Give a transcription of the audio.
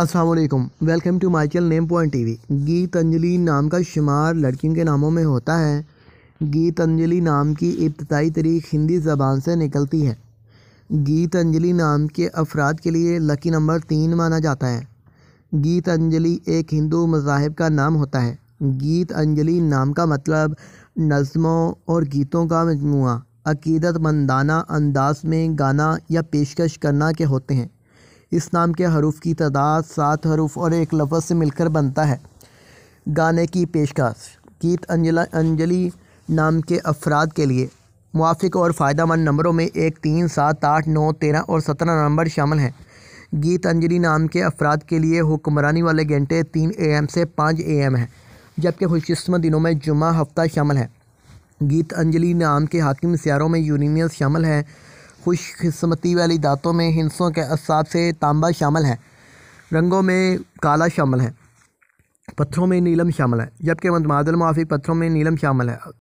Aslam welcome to my channel name point T V Geetanjali नाम का शुमार लड़कियों के नामों में होता है गीत अंजलि नाम की इब्तदाई तरीक हिंदी ज़बान से निकलती है गीत अंजलि नाम के अफराद के लिए लकी नंबर तीन माना जाता है गीत अंजलि एक हिंदू मजाहब का नाम होता है गीत अंजलि नाम का मतलब नज़मों और गीतों का मजमू मंदाना अंदाज में गाना या पेशकश करना के होते हैं इस नाम के हरूफ की तादाद सात हरूफ और एक लफ्ज़ से मिलकर बनता है गाने की पेशकश गीत अंजला अंजलि नाम के अफराद के लिए मुआफ़ और फ़ायदा मंद नंबरों में एक तीन सात आठ नौ तेरह और सत्रह नंबर शामिल हैं गीत अंजलि नाम के अफराद के लिए हुक्मरानी वाले घंटे तीन ए एम से पाँच ए एम हैं जबकि खुशकस्मत दिनों में जुमा हफ्ता शामिल है गीत अंजलि नाम के हाकिम सियारों में यूनियस शामिल हैं खुशकस्मती वाली दांतों में हिंसों के असाब से तांबा शामिल है रंगों में काला शामिल है पत्थरों में नीलम शामिल है जबकि मतमादल मुआफ़ी पत्थरों में नीलम शामिल है